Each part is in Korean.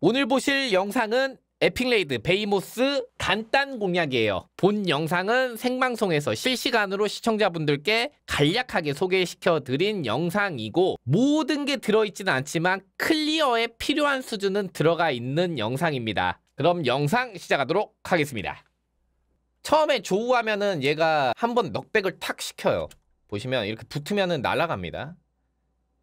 오늘 보실 영상은 에픽레이드 베이모스 간단 공략이에요. 본 영상은 생방송에서 실시간으로 시청자분들께 간략하게 소개시켜드린 영상이고 모든 게 들어있지는 않지만 클리어에 필요한 수준은 들어가 있는 영상입니다. 그럼 영상 시작하도록 하겠습니다. 처음에 조우하면은 얘가 한번 넉백을 탁 시켜요. 보시면 이렇게 붙으면은 날아갑니다.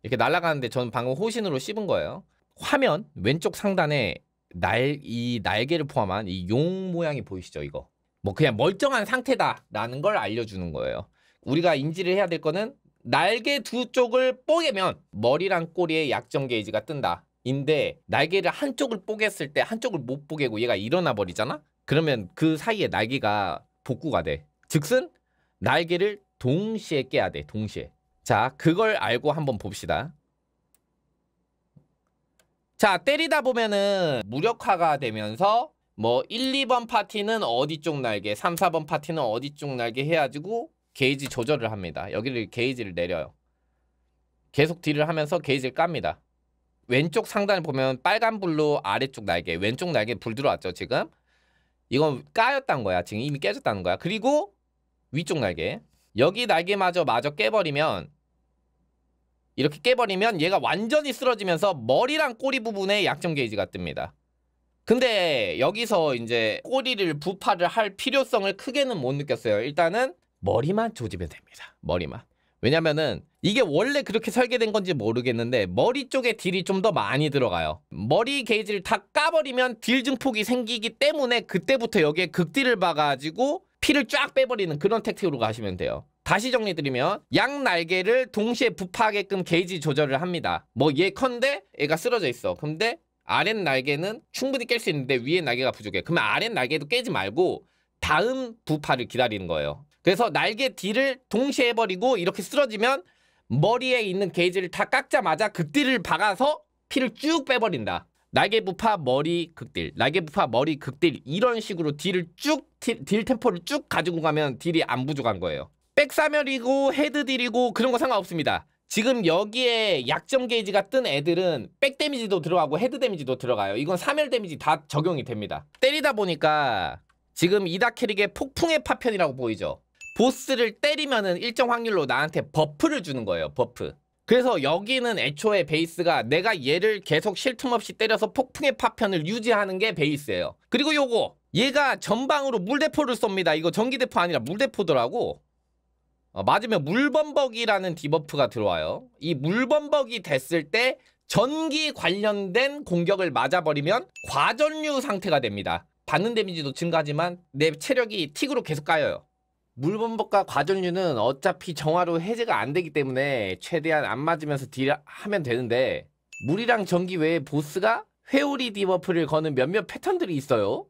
이렇게 날아가는데 저는 방금 호신으로 씹은 거예요. 화면 왼쪽 상단에 날 이 날개를 포함한 이 용 모양이 보이시죠 이거 뭐 그냥 멀쩡한 상태다라는 걸 알려주는 거예요 우리가 인지를 해야 될 거는 날개 두 쪽을 뽀개면 머리랑 꼬리에 약점 게이지가 뜬다 인데 날개를 한쪽을 뽀갰을 때 한쪽을 못 뽀개고 얘가 일어나 버리잖아 그러면 그 사이에 날개가 복구가 돼 즉슨 날개를 동시에 깨야 돼 동시에 자 그걸 알고 한번 봅시다 자 때리다 보면은 무력화가 되면서 뭐 1, 2번 파티는 어디 쪽 날개 3, 4번 파티는 어디 쪽 날개 해가지고 게이지 조절을 합니다 여기를 게이지를 내려요 계속 딜을 하면서 게이지를 깝니다 왼쪽 상단을 보면 빨간불로 아래쪽 날개 왼쪽 날개불 들어왔죠 지금 이건 까였단 거야 지금 이미 깨졌다는 거야 그리고 위쪽 날개 여기 날개마저 마저 깨버리면 이렇게 깨버리면 얘가 완전히 쓰러지면서 머리랑 꼬리 부분에 약점 게이지가 뜹니다. 근데 여기서 이제 꼬리를 부파를 할 필요성을 크게는 못 느꼈어요. 일단은 머리만 조지면 됩니다. 머리만. 왜냐면은 이게 원래 그렇게 설계된 건지 모르겠는데 머리 쪽에 딜이 좀 더 많이 들어가요. 머리 게이지를 다 까버리면 딜 증폭이 생기기 때문에 그때부터 여기에 극딜을 박아가지고 피를 쫙 빼버리는 그런 택틱으로 가시면 돼요. 다시 정리드리면 양 날개를 동시에 부파하게끔 게이지 조절을 합니다. 뭐 얘컨대 얘가 쓰러져 있어. 근데 아랫 날개는 충분히 깰 수 있는데 위에 날개가 부족해. 그러면 아랫 날개도 깨지 말고 다음 부파를 기다리는 거예요. 그래서 날개 뒤를 동시에 해버리고 이렇게 쓰러지면 머리에 있는 게이지를 다 깎자마자 극딜을 박아서 피를 쭉 빼버린다. 날개 부파 머리 극딜 날개 부파 머리 극딜 이런 식으로 딜을 쭉딜 딜 템포를 쭉 가지고 가면 딜이 안 부족한 거예요 백사멸이고 헤드딜이고 그런 거 상관없습니다. 지금 여기에 약점 게이지가 뜬 애들은 백 데미지도 들어가고 헤드 데미지도 들어가요. 이건 사멸 데미지 다 적용이 됩니다. 때리다 보니까 지금 이다 캐릭의 폭풍의 파편이라고 보이죠. 보스를 때리면은 일정 확률로 나한테 버프를 주는 거예요. 버프. 그래서 여기는 애초에 베이스가 내가 얘를 계속 쉴 틈 없이 때려서 폭풍의 파편을 유지하는 게 베이스예요. 그리고 요거 얘가 전방으로 물대포를 쏩니다. 이거 전기대포 아니라 물대포더라고. 어, 맞으면 물범벅이라는 디버프가 들어와요. 이 물범벅이 됐을 때 전기 관련된 공격을 맞아버리면 과전류 상태가 됩니다. 받는 데미지도 증가하지만 내 체력이 틱으로 계속 까여요. 물범벅과 과전류는 어차피 정화로 해제가 안 되기 때문에 최대한 안 맞으면서 딜하면 되는데 물이랑 전기 외에 보스가 회오리 디버프를 거는 몇몇 패턴들이 있어요.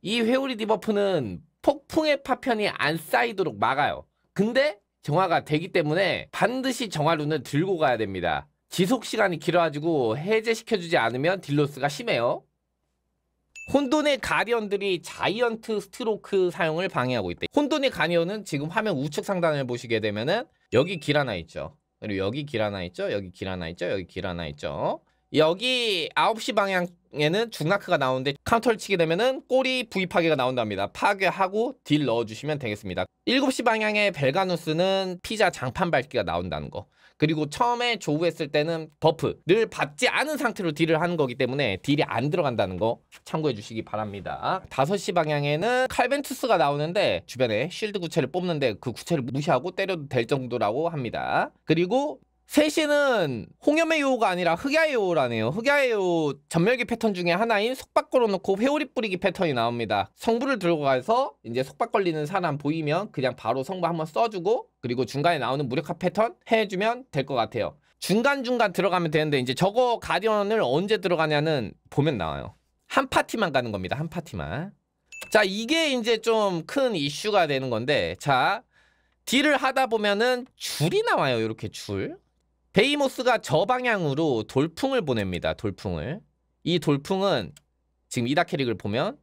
이 회오리 디버프는 폭풍의 파편이 안 쌓이도록 막아요. 근데 정화가 되기 때문에 반드시 정화룬을 들고 가야 됩니다. 지속 시간이 길어가지고 해제시켜주지 않으면 딜로스가 심해요. 혼돈의 가디언들이 자이언트 스트로크 사용을 방해하고 있대. 혼돈의 가디언은 지금 화면 우측 상단을 보시게 되면은 여기 길 하나 있죠. 그리고 여기 길 하나 있죠. 여기 길 하나 있죠. 여기 길 하나 있죠. 여기 9시 방향 에는 중라크가 나오는데 카운터를 치게 되면은 꼬리 부위 파괴가 나온답니다. 파괴하고 딜 넣어주시면 되겠습니다. 7시 방향의 벨가누스는 피자 장판 밟기가 나온다는 거. 그리고 처음에 조우했을 때는 버프를 받지 않은 상태로 딜을 하는 거기 때문에 딜이 안 들어간다는 거 참고해 주시기 바랍니다. 5시 방향에는 칼벤투스가 나오는데 주변에 쉴드 구체를 뽑는데 그 구체를 무시하고 때려도 될 정도라고 합니다. 그리고 셋시는 홍염의 요가 아니라 흑야의 요라네요. 흑야의 요 전멸기 패턴 중에 하나인 속박 걸어놓고 회오리 뿌리기 패턴이 나옵니다. 성부를 들고가서 이제 속박 걸리는 사람 보이면 그냥 바로 성부 한번 써주고 그리고 중간에 나오는 무력화 패턴 해주면 될 것 같아요. 중간중간 들어가면 되는데 이제 저거 가디언을 언제 들어가냐는 보면 나와요. 한 파티만 가는 겁니다. 한 파티만. 자 이게 이제 좀 큰 이슈가 되는 건데 자 딜을 하다 보면은 줄이 나와요. 이렇게 줄. 베이모스가 저 방향으로 돌풍을 보냅니다. 돌풍을. 이 돌풍은 지금 이다 케릭을 보면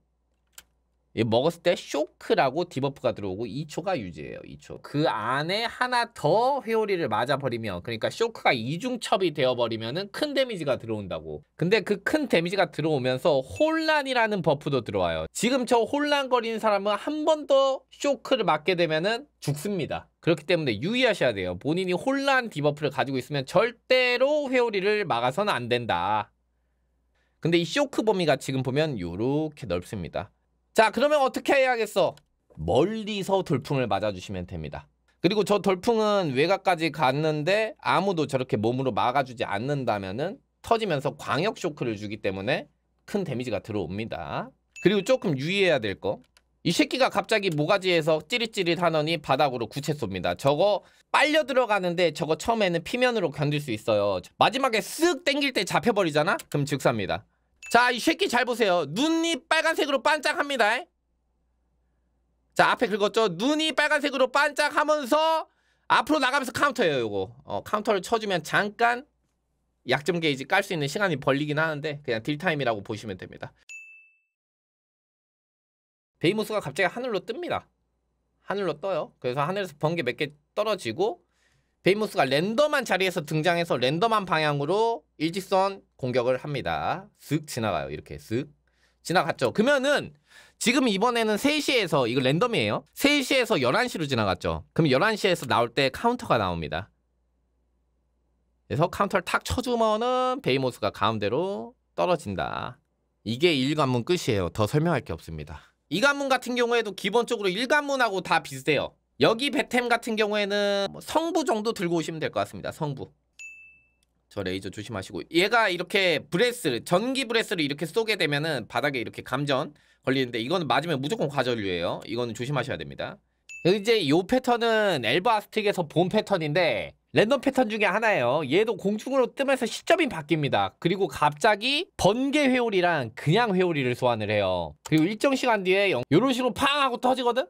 예, 먹었을 때 쇼크라고 디버프가 들어오고 2초가 유지해요. 2초. 그 안에 하나 더 회오리를 맞아버리면 그러니까 쇼크가 이중첩이 되어버리면 큰 데미지가 들어온다고. 근데 그 큰 데미지가 들어오면서 혼란이라는 버프도 들어와요. 지금 저 혼란거리는 사람은 한 번 더 쇼크를 맞게 되면은 죽습니다. 그렇기 때문에 유의하셔야 돼요. 본인이 혼란 디버프를 가지고 있으면 절대로 회오리를 막아서는 안 된다. 근데 이 쇼크 범위가 지금 보면 이렇게 넓습니다. 자 그러면 어떻게 해야겠어? 멀리서 돌풍을 맞아주시면 됩니다. 그리고 저 돌풍은 외곽까지 갔는데 아무도 저렇게 몸으로 막아주지 않는다면 터지면서 광역 쇼크를 주기 때문에 큰 데미지가 들어옵니다. 그리고 조금 유의해야 될 거. 이 새끼가 갑자기 모가지에서 찌릿찌릿 하더니 바닥으로 구체 쏩니다. 저거 빨려 들어가는데 저거 처음에는 피면으로 견딜 수 있어요. 마지막에 쓱 땡길 때 잡혀버리잖아? 그럼 즉사입니다. 자, 이 새끼 잘 보세요. 눈이 빨간색으로 반짝합니다. 자, 앞에 긁었죠? 눈이 빨간색으로 반짝하면서 앞으로 나가면서 카운터예요, 요거. 어, 카운터를 쳐주면 잠깐 약점 게이지 깔 수 있는 시간이 벌리긴 하는데 그냥 딜타임이라고 보시면 됩니다. 베이모스가 갑자기 하늘로 뜹니다. 하늘로 떠요. 그래서 하늘에서 번개 몇 개 떨어지고 베이모스가 랜덤한 자리에서 등장해서 랜덤한 방향으로 일직선 공격을 합니다. 쓱 지나가요. 이렇게 쓱 지나갔죠. 그러면은 지금 이번에는 3시에서 이거 랜덤이에요. 3시에서 11시로 지나갔죠. 그럼 11시에서 나올 때 카운터가 나옵니다. 그래서 카운터를 탁 쳐주면은 베이모스가 가운데로 떨어진다. 이게 1관문 끝이에요. 더 설명할 게 없습니다. 2관문 같은 경우에도 기본적으로 1관문하고 다 비슷해요. 여기 베템 같은 경우에는 뭐 성부 정도 들고 오시면 될 것 같습니다. 성부. 저 레이저 조심하시고 얘가 이렇게 브레스를 전기 브레스를 이렇게 쏘게 되면은 바닥에 이렇게 감전 걸리는데 이거는 맞으면 무조건 과절류예요 이거는 조심하셔야 됩니다. 이제 요 패턴은 엘바스틱에서 본 패턴인데 랜덤 패턴 중에 하나예요. 얘도 공중으로 뜨면서 시점이 바뀝니다. 그리고 갑자기 번개 회오리랑 그냥 회오리를 소환을 해요. 그리고 일정 시간 뒤에 이런 식으로 팡 하고 터지거든?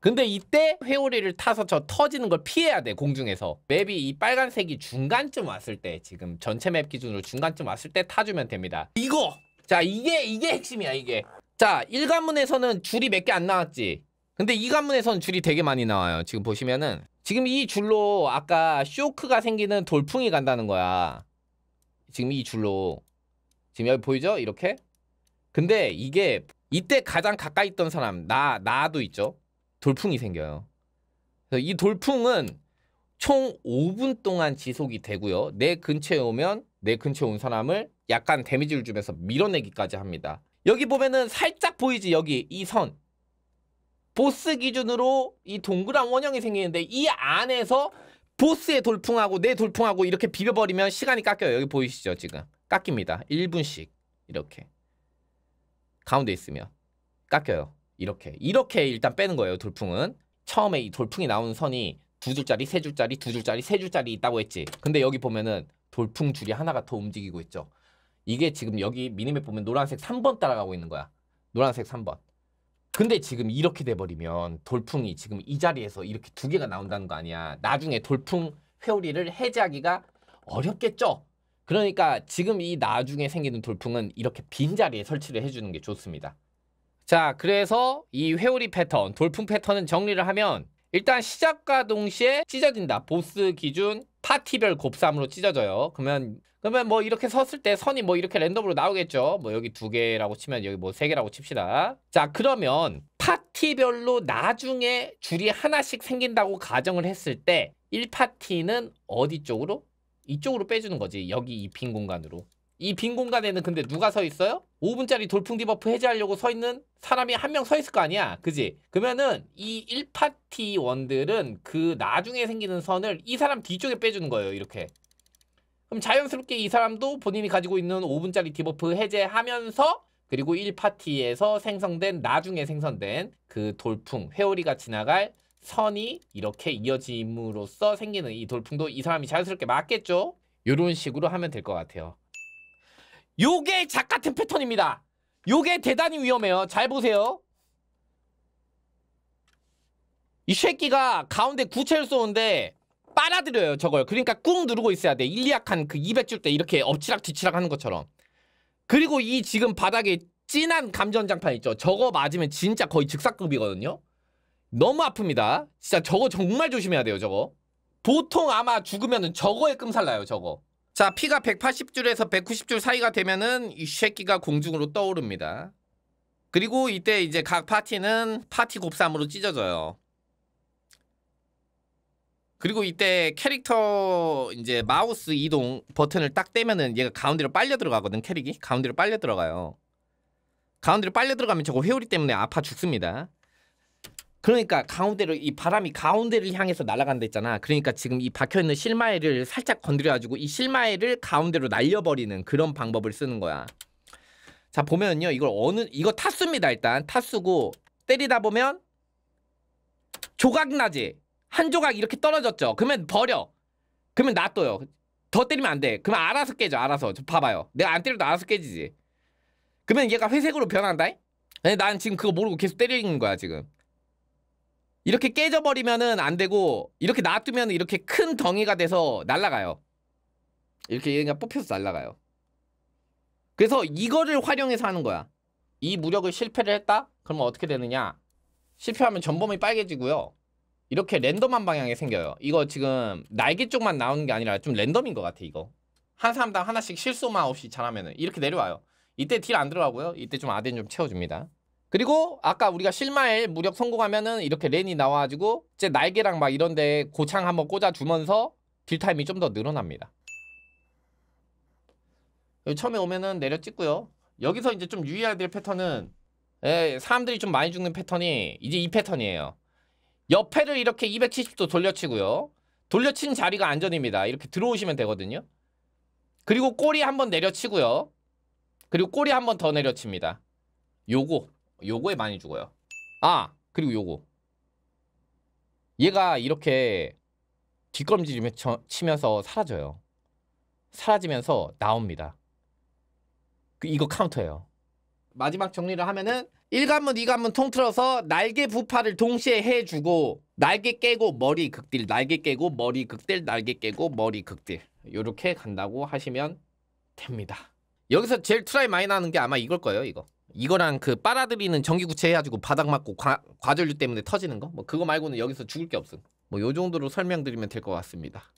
근데 이때 회오리를 타서 저 터지는 걸 피해야 돼 공중에서 맵이 이 빨간색이 중간쯤 왔을 때 지금 전체 맵 기준으로 중간쯤 왔을 때 타주면 됩니다 이거! 자 이게 이게 핵심이야 이게 자 1관문에서는 줄이 몇 개 안 나왔지 근데 2관문에서는 줄이 되게 많이 나와요 지금 보시면은 지금 이 줄로 아까 쇼크가 생기는 돌풍이 간다는 거야 지금 이 줄로 지금 여기 보이죠? 이렇게 근데 이게 이때 가장 가까이 있던 사람 나 나도 있죠 돌풍이 생겨요. 이 돌풍은 총 5분 동안 지속이 되고요. 내 근처에 오면 내 근처에 온 사람을 약간 데미지를 주면서 밀어내기까지 합니다. 여기 보면은 살짝 보이지 여기 이 선. 보스 기준으로 이 동그란 원형이 생기는데 이 안에서 보스의 돌풍하고 내 돌풍하고 이렇게 비벼버리면 시간이 깎여요. 여기 보이시죠 지금. 깎입니다. 1분씩 이렇게. 가운데 있으면 깎여요. 이렇게 이렇게 일단 빼는 거예요 돌풍은 처음에 이 돌풍이 나오는 선이 두 줄짜리 세 줄짜리 두 줄짜리 세 줄짜리 있다고 했지 근데 여기 보면은 돌풍 줄이 하나가 더 움직이고 있죠 이게 지금 여기 미니맵 보면 노란색 3번 따라가고 있는 거야 노란색 3번 근데 지금 이렇게 돼버리면 돌풍이 지금 이 자리에서 이렇게 두 개가 나온다는 거 아니야 나중에 돌풍 회오리를 해제하기가 어렵겠죠 그러니까 지금 이 나중에 생기는 돌풍은 이렇게 빈자리에 설치를 해주는 게 좋습니다 자 그래서 이 회오리 패턴 돌풍 패턴은 정리를 하면 일단 시작과 동시에 찢어진다 보스 기준 파티별 곱삼으로 찢어져요 그러면 그러면 뭐 이렇게 섰을 때 선이 뭐 이렇게 랜덤으로 나오겠죠 뭐 여기 두 개라고 치면 여기 뭐 세 개라고 칩시다 자 그러면 파티별로 나중에 줄이 하나씩 생긴다고 가정을 했을 때 1파티는 어디 쪽으로? 이쪽으로 빼주는 거지 여기 이 빈 공간으로 이빈 공간에는 근데 누가 서 있어요? 5분짜리 돌풍 디버프 해제하려고 서 있는 사람이 한 명 서 있을 거 아니야. 그지? 그러면은 이 1파티 원들은 그 나중에 생기는 선을 이 사람 뒤쪽에 빼주는 거예요. 이렇게. 그럼 자연스럽게 이 사람도 본인이 가지고 있는 5분짜리 디버프 해제하면서 그리고 1파티에서 생성된 나중에 생성된 그 돌풍 회오리가 지나갈 선이 이렇게 이어짐으로써 생기는 이 돌풍도 이 사람이 자연스럽게 맞겠죠? 요런 식으로 하면 될 것 같아요. 요게 작 같은 패턴입니다. 요게 대단히 위험해요. 잘 보세요. 이 새끼가 가운데 구체를 쏘는데 빨아들여요 저걸 그러니까 꾹 누르고 있어야 돼 일리약한 그 200줄 때 이렇게 엎치락 뒤치락 하는 것처럼 그리고 이 지금 바닥에 진한 감전장판 있죠 저거 맞으면 진짜 거의 즉사급이거든요 너무 아픕니다 진짜 저거 정말 조심해야 돼요 저거 보통 아마 죽으면 저거에 끔살나요 저거 자 피가 180줄에서 190줄 사이가 되면은 이 새끼가 공중으로 떠오릅니다. 그리고 이때 이제 각 파티는 파티 곱삼으로 찢어져요. 그리고 이때 캐릭터 이제 마우스 이동 버튼을 딱 떼면은 얘가 가운데로 빨려 들어가거든 캐릭이 가운데로 빨려 들어가요. 가운데로 빨려 들어가면 저거 회오리 때문에 아파 죽습니다. 그러니까 가운데로 이 바람이 가운데를 향해서 날아간다 했잖아. 그러니까 지금 이 박혀 있는 실마리를 살짝 건드려 가지고 이 실마리를 가운데로 날려 버리는 그런 방법을 쓰는 거야. 자, 보면요. 이걸 어느 이거 타수입니다. 일단 타수고 때리다 보면 조각 나지. 한 조각 이렇게 떨어졌죠. 그러면 버려. 그러면 놔둬요. 더 때리면 안 돼. 그러면 알아서 깨져. 알아서. 봐봐요. 내가 안 때려도 알아서 깨지지. 그러면 얘가 회색으로 변한다. 난 지금 그거 모르고 계속 때리는 거야, 지금. 이렇게 깨져버리면은 안 되고 이렇게 놔두면 이렇게 큰 덩이가 돼서 날라가요 이렇게 얘가 뽑혀서 날라가요 그래서 이거를 활용해서 하는 거야. 이 무력을 실패를 했다? 그러면 어떻게 되느냐? 실패하면 전범이 빨개지고요. 이렇게 랜덤한 방향에 생겨요. 이거 지금 날개 쪽만 나오는 게 아니라 좀 랜덤인 것 같아 이거. 한 사람당 하나씩 실수만 없이 잘하면은 이렇게 내려와요. 이때 딜 안 들어가고요. 이때 좀 아덴 좀 채워줍니다. 그리고 아까 우리가 실마일 무력 성공하면은 이렇게 렌이 나와가지고 이제 날개랑 막 이런데 고창 한번 꽂아주면서 딜타임이 좀 더 늘어납니다. 처음에 오면은 내려 찍고요. 여기서 이제 좀 유의해야 될 패턴은 에, 예, 사람들이 좀 많이 죽는 패턴이 이제 이 패턴이에요. 옆에를 이렇게 270도 돌려치고요. 돌려친 자리가 안전입니다. 이렇게 들어오시면 되거든요. 그리고 꼬리 한번 내려치고요. 그리고 꼬리 한번 더 내려칩니다. 요거 요거에 많이 죽어요 아 그리고 요거 얘가 이렇게 뒷걸음질 치면서 사라져요 사라지면서 나옵니다 그, 이거 카운터예요 마지막 정리를 하면은 1관문 2관문 통틀어서 날개 부파를 동시에 해주고 날개 깨고 머리 극딜 날개 깨고 머리 극딜 날개 깨고 머리 극딜 요렇게 간다고 하시면 됩니다 여기서 제일 트라이 많이 나는 게 아마 이걸 거예요 이거 이거랑 그 빨아들이는 전기구체 해가지고 바닥 맞고 과, 과전류 때문에 터지는 거 뭐 그거 말고는 여기서 죽을 게 없음 뭐요 정도로 설명드리면 될 것 같습니다